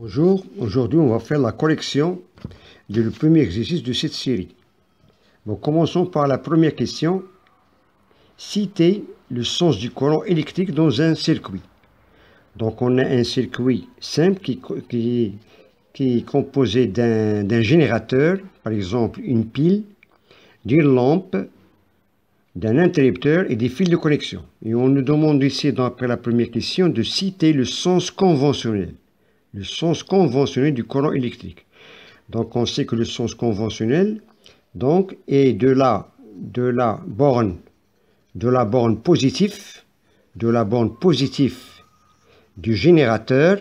Bonjour, aujourd'hui on va faire la correction du premier exercice de cette série. commençons par la première question. Citer le sens du courant électrique dans un circuit. Donc on a un circuit simple qui, qui, qui est composé d'un générateur, par exemple une pile, d'une lampe, d'un interrupteur et des fils de connexion. Et on nous demande ici, après la première question, de citer le sens conventionnel le sens conventionnel du courant électrique. Donc on sait que le sens conventionnel donc, est de la, de la borne de la borne positive de la borne positive du générateur.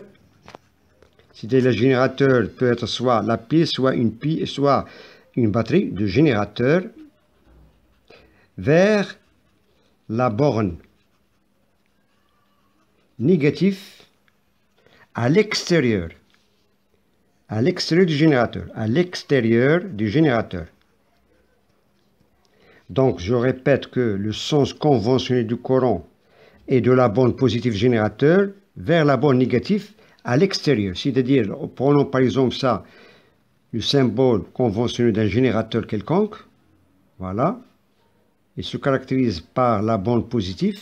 C'est-à-dire le générateur peut être soit la pile, soit une pile, soit une batterie de générateur vers la borne négative à l'extérieur. À l'extérieur du générateur. À l'extérieur du générateur. Donc, je répète que le sens conventionnel du courant est de la bande positive générateur vers la bande négative à l'extérieur. C'est-à-dire, prenons par exemple ça, le symbole conventionnel d'un générateur quelconque. Voilà. Il se caractérise par la bande positive.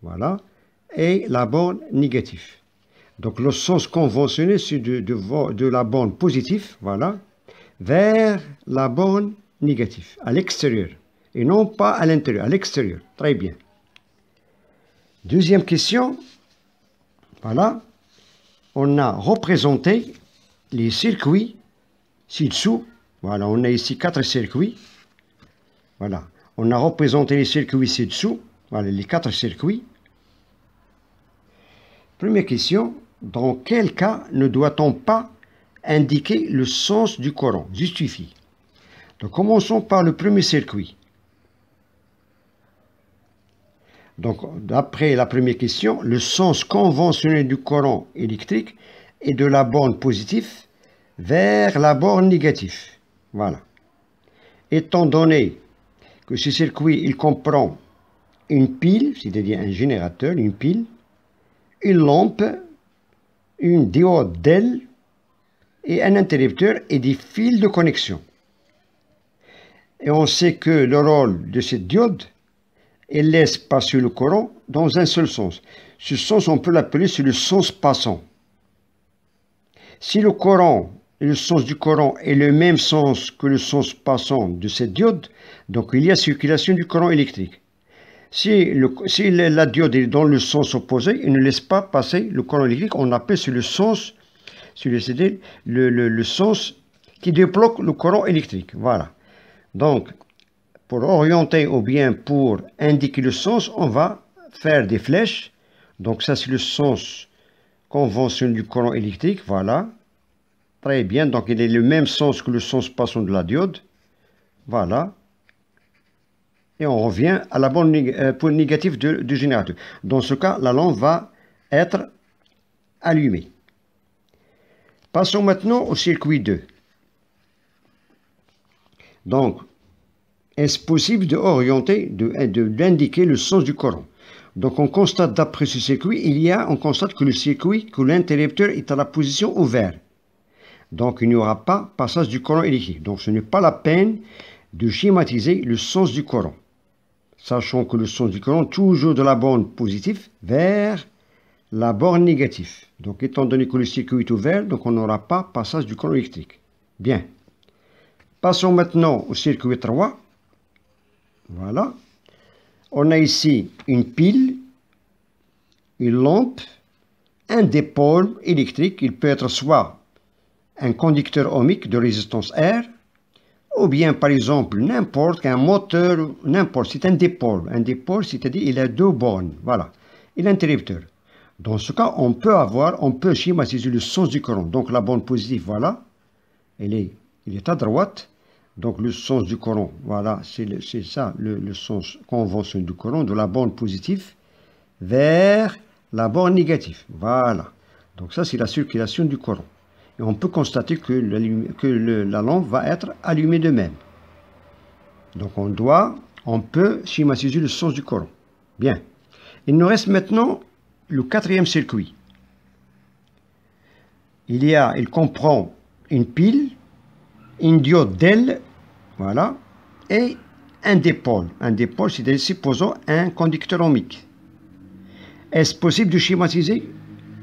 Voilà. Et la bande négative donc le sens conventionnel, c'est de, la borne positive, voilà, vers la borne négative, à l'extérieur, et non pas à l'intérieur, à l'extérieur. Très bien. Deuxième question, voilà, on a représenté les circuits ci-dessous, voilà, on a ici quatre circuits, voilà, on a représenté les circuits ci-dessous, voilà, les quatre circuits. Première question, dans quel cas ne doit-on pas indiquer le sens du courant Justifie. Donc commençons par le premier circuit. Donc d'après la première question, le sens conventionnel du courant électrique est de la borne positive vers la borne négative. Voilà. Étant donné que ce circuit, il comprend une pile, c'est-à-dire un générateur, une pile, une lampe une diode DEL et un interrupteur et des fils de connexion. Et on sait que le rôle de cette diode, elle laisse passer le courant dans un seul sens. Ce sens, on peut l'appeler le sens passant. Si le courant, le sens du courant est le même sens que le sens passant de cette diode, donc il y a circulation du courant électrique. Si, la diode est dans le sens opposé, il ne laisse pas passer le courant électrique. On appelle sur le sens, sur le CD, le, le sens qui débloque le courant électrique. Voilà. Donc, pour orienter ou bien pour indiquer le sens, on va faire des flèches. Donc ça, c'est le sens conventionnel du courant électrique. Voilà. Très bien. Donc, il est le même sens que le sens passant de la diode. Voilà et on revient à la bande négative euh, négatif du générateur. Dans ce cas, la lampe va être allumée. Passons maintenant au circuit 2. Donc, est-ce possible d'orienter, d'indiquer de, le sens du courant Donc, on constate d'après ce circuit, il y a, on constate que le circuit, que l'interrupteur est à la position ouverte. Donc, il n'y aura pas passage du courant électrique. Donc, ce n'est pas la peine de schématiser le sens du courant sachant que le son du est toujours de la borne positive vers la borne négative. Donc étant donné que le circuit est ouvert, donc on n'aura pas passage du courant électrique. Bien. Passons maintenant au circuit 3. Voilà. On a ici une pile, une lampe, un dépôle électrique. Il peut être soit un conducteur ohmique de résistance R, ou bien par exemple n'importe qu'un moteur, n'importe, c'est un dépôt. Un dépôt, c'est-à-dire il a deux bornes, voilà, et l'interrupteur. Dans ce cas, on peut avoir, on peut schématiser le sens du courant. Donc la borne positive, voilà, elle est, il est à droite. Donc le sens du courant, voilà, c'est ça le, sens conventionnel du courant, de la borne positive vers la borne négative. Voilà. Donc ça, c'est la circulation du courant on peut constater que, la lampe va être allumée de même. Donc on doit, on peut schématiser le sens du courant. Bien. Il nous reste maintenant le quatrième circuit. Il y a, il comprend une pile, une diode d'aile, voilà, et un dépôle. Un dépôle, c'est-à-dire, supposons, un conducteur ohmique. Est-ce possible de schématiser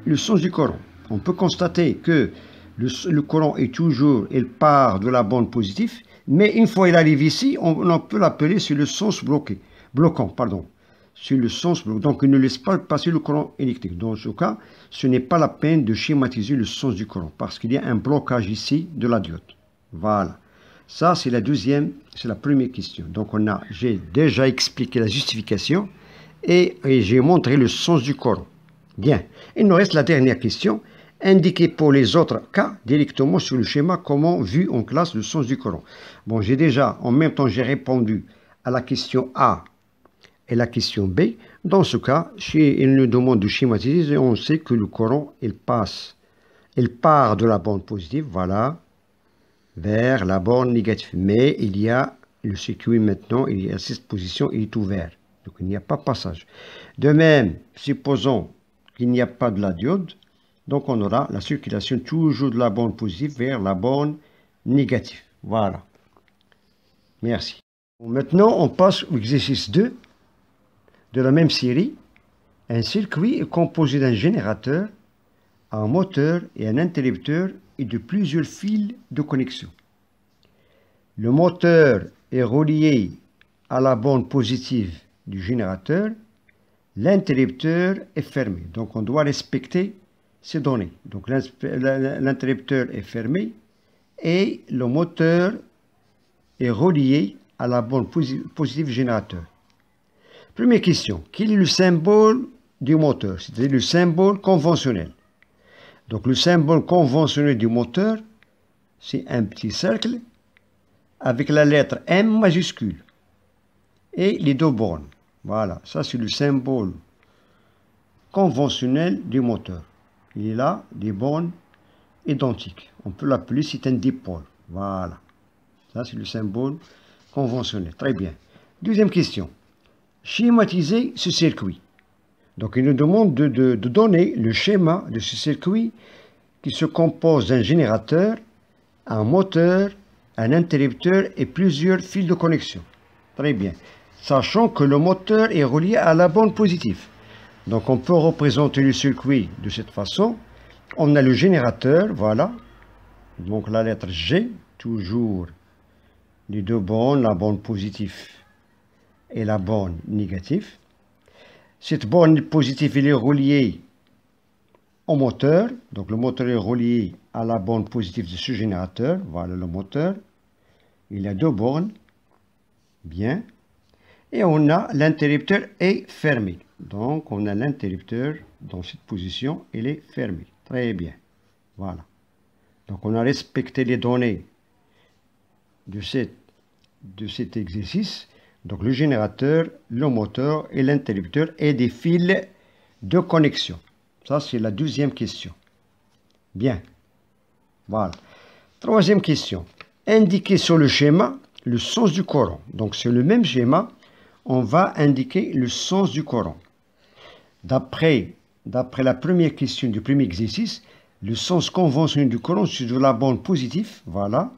le sens du courant On peut constater que le, courant est toujours, il part de la bande positive, mais une fois il arrive ici, on, peut l'appeler sur le sens bloqué, bloquant, pardon, sur le sens Donc, il ne laisse pas passer le courant électrique. Dans ce cas, ce n'est pas la peine de schématiser le sens du courant, parce qu'il y a un blocage ici de la diode. Voilà. Ça, c'est la deuxième, c'est la première question. Donc, on a, j'ai déjà expliqué la justification et, j'ai montré le sens du courant. Bien. Il nous reste la dernière question indiquer pour les autres cas directement sur le schéma comment vu en classe le sens du courant. Bon, j'ai déjà, en même temps, j'ai répondu à la question A et la question B. Dans ce cas, il nous demande de schématiser, on sait que le courant, il passe, il part de la borne positive, voilà, vers la borne négative. Mais il y a le circuit maintenant, il y a cette position, il est ouvert. Donc il n'y a pas passage. De même, supposons qu'il n'y a pas de la diode, donc on aura la circulation toujours de la borne positive vers la borne négative. Voilà. Merci. Maintenant, on passe au exercice 2 de la même série. Un circuit est composé d'un générateur, un moteur et un interrupteur et de plusieurs fils de connexion. Le moteur est relié à la borne positive du générateur. L'interrupteur est fermé. Donc on doit respecter c'est donné. Donc l'interrupteur est fermé et le moteur est relié à la borne positive générateur. Première question, quel est le symbole du moteur C'est-à-dire le symbole conventionnel. Donc le symbole conventionnel du moteur, c'est un petit cercle avec la lettre M majuscule et les deux bornes. Voilà, ça c'est le symbole conventionnel du moteur il est là, des bornes identiques. On peut l'appeler c'est un dipôle. Voilà. Ça, c'est le symbole conventionnel. Très bien. Deuxième question. Schématiser ce circuit. Donc, il nous demande de donner le schéma de ce circuit qui se compose d'un générateur, un moteur, un interrupteur et plusieurs fils de connexion. Très bien. Sachant que le moteur est relié à la borne positive. Donc on peut représenter le circuit de cette façon. On a le générateur, voilà. Donc la lettre G, toujours les deux bornes, la borne positive et la borne négative. Cette borne positive, est reliée au moteur. Donc le moteur est relié à la borne positive de ce générateur. Voilà le moteur. Il a deux bornes. Bien. Et on a l'interrupteur est fermé. Donc, on a l'interrupteur dans cette position, il est fermé. Très bien. Voilà. Donc, on a respecté les données de, cet exercice. Donc, le générateur, le moteur et l'interrupteur et des fils de connexion. Ça, c'est la deuxième question. Bien. Voilà. Troisième question. Indiquer sur le schéma le sens du courant. Donc, c'est le même schéma. On va indiquer le sens du courant. D'après la première question du premier exercice, le sens conventionnel du courant sur de la borne positive, voilà,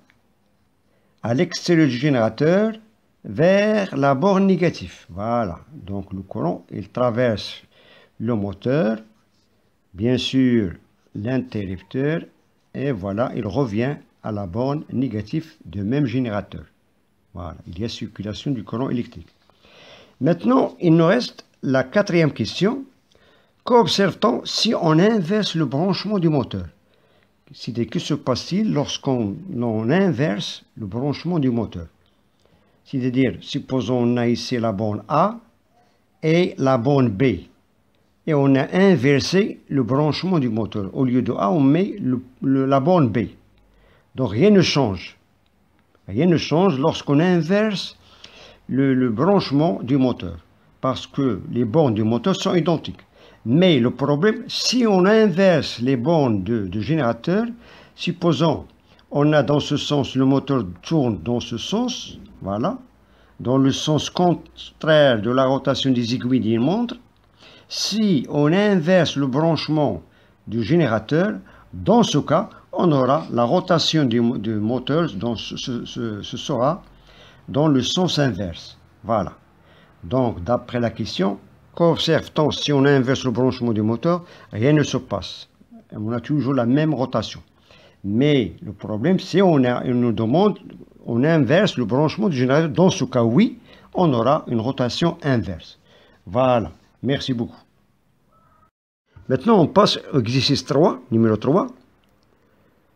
à l'extérieur du générateur vers la borne négative. Voilà, donc le courant, il traverse le moteur, bien sûr l'interrupteur, et voilà, il revient à la borne négative du même générateur. Voilà, il y a circulation du courant électrique. Maintenant, il nous reste la quatrième question. Qu'observe-t-on si on inverse le branchement du moteur C'est-à-dire, que se passe-t-il lorsqu'on inverse le branchement du moteur C'est-à-dire, supposons qu'on a ici la borne A et la borne B. Et on a inversé le branchement du moteur. Au lieu de A, on met la borne B. Donc rien ne change. Rien ne change lorsqu'on inverse le branchement du moteur. Parce que les bornes du moteur sont identiques. Mais le problème, si on inverse les bornes du générateur, supposons on a dans ce sens, le moteur tourne dans ce sens, voilà, dans le sens contraire de la rotation des aiguilles d'une montre, si on inverse le branchement du générateur, dans ce cas, on aura la rotation du, moteur, dans ce, sera dans le sens inverse. Voilà. Donc, d'après la question, observe t si on inverse le branchement du moteur Rien ne se passe. On a toujours la même rotation. Mais le problème, c'est on, nous demande, on inverse le branchement du générateur. Dans ce cas, oui, on aura une rotation inverse. Voilà. Merci beaucoup. Maintenant, on passe au exercice 3, numéro 3.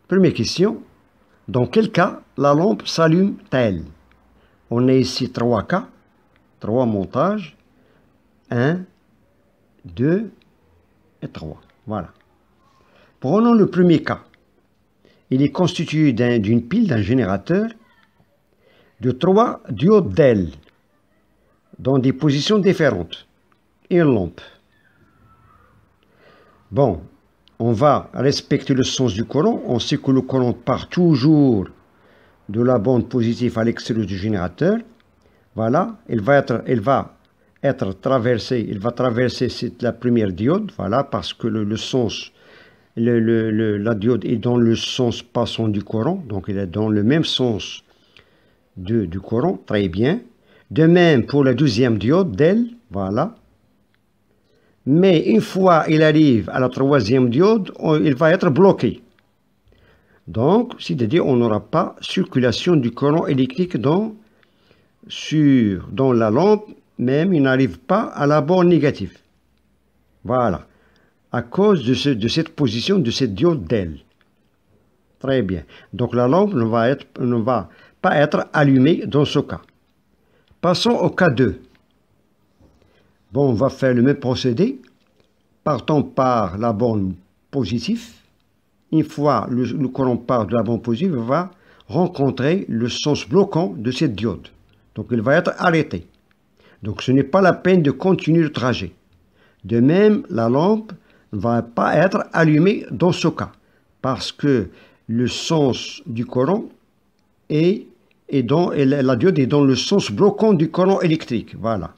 Première question. Dans quel cas la lampe s'allume-t-elle On a ici trois cas, trois montages. 1, 2 et 3. Voilà. Prenons le premier cas. Il est constitué d'une pile d'un générateur de trois diodes d'ailes dans des positions différentes et une lampe. Bon, on va respecter le sens du courant. On sait que le courant part toujours de la bande positive à l'extérieur du générateur. Voilà, il va, être, va traversé, il va traverser la première diode, voilà, parce que le, sens, la diode est dans le sens passant du courant, donc il est dans le même sens du courant, très bien. De même pour la deuxième diode, d'elle, voilà. Mais une fois il arrive à la troisième diode, il va être bloqué. Donc, c'est-à-dire on n'aura pas circulation du courant électrique dans, sur, dans la lampe même il n'arrive pas à la borne négative. Voilà, à cause de, de cette position de cette diode d'aile. Très bien. Donc la lampe ne va, ne va pas être allumée dans ce cas. Passons au cas 2. Bon, on va faire le même procédé. Partons par la borne positive. Une fois le, l'on part de la borne positive, va rencontrer le sens bloquant de cette diode. Donc il va être arrêté. Donc ce n'est pas la peine de continuer le trajet. De même, la lampe ne va pas être allumée dans ce cas, parce que le sens du courant est, dans, la diode est dans le sens bloquant du courant électrique. Voilà.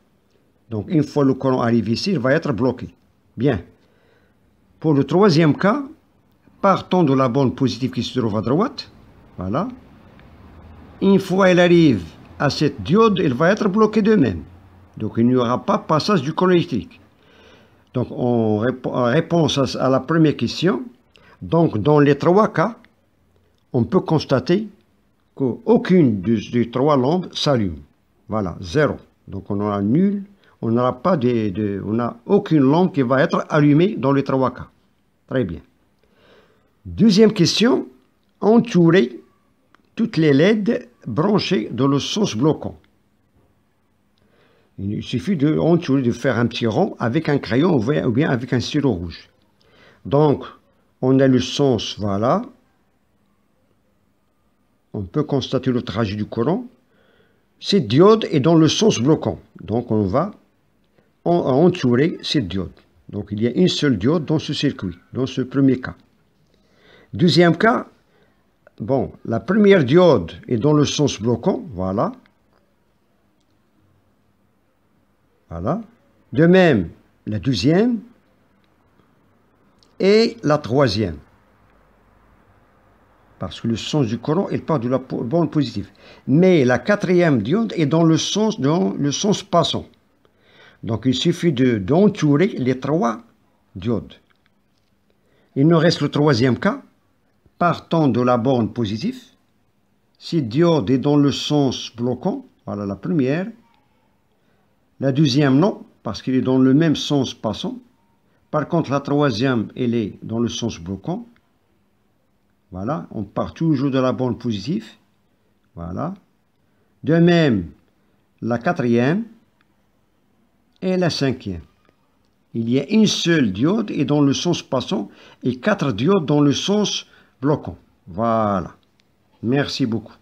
Donc une fois le courant arrive ici, il va être bloqué. Bien. Pour le troisième cas, partons de la bande positive qui se trouve à droite. Voilà. Une fois elle arrive à cette diode, elle va être bloquée de même. Donc il n'y aura pas passage du courant électrique. Donc en réponse à la première question, donc dans les trois cas, on peut constater qu'aucune des, trois lampes s'allume. Voilà, zéro. Donc on aura nul, on n'aura pas de, on n'a aucune lampe qui va être allumée dans les trois cas. Très bien. Deuxième question, entourer toutes les LED branchées dans le sens bloquant. Il suffit de, entourer de faire un petit rond avec un crayon ou bien avec un stylo rouge. Donc, on a le sens, voilà. On peut constater le trajet du courant. Cette diode est dans le sens bloquant. Donc, on va entourer cette diode. Donc, il y a une seule diode dans ce circuit, dans ce premier cas. Deuxième cas, bon, la première diode est dans le sens bloquant, voilà. Voilà. De même, la deuxième et la troisième. Parce que le sens du courant il part de la borne positive. Mais la quatrième diode est dans le sens, dans le sens passant. Donc il suffit d'entourer les trois diodes. Il nous reste le troisième cas, partant de la borne positive. Si diode est dans le sens bloquant, voilà la première, la deuxième, non, parce qu'il est dans le même sens passant. Par contre, la troisième, elle est dans le sens bloquant. Voilà, on part toujours de la bande positive. Voilà. De même, la quatrième et la cinquième. Il y a une seule diode et dans le sens passant et quatre diodes dans le sens bloquant. Voilà. Merci beaucoup.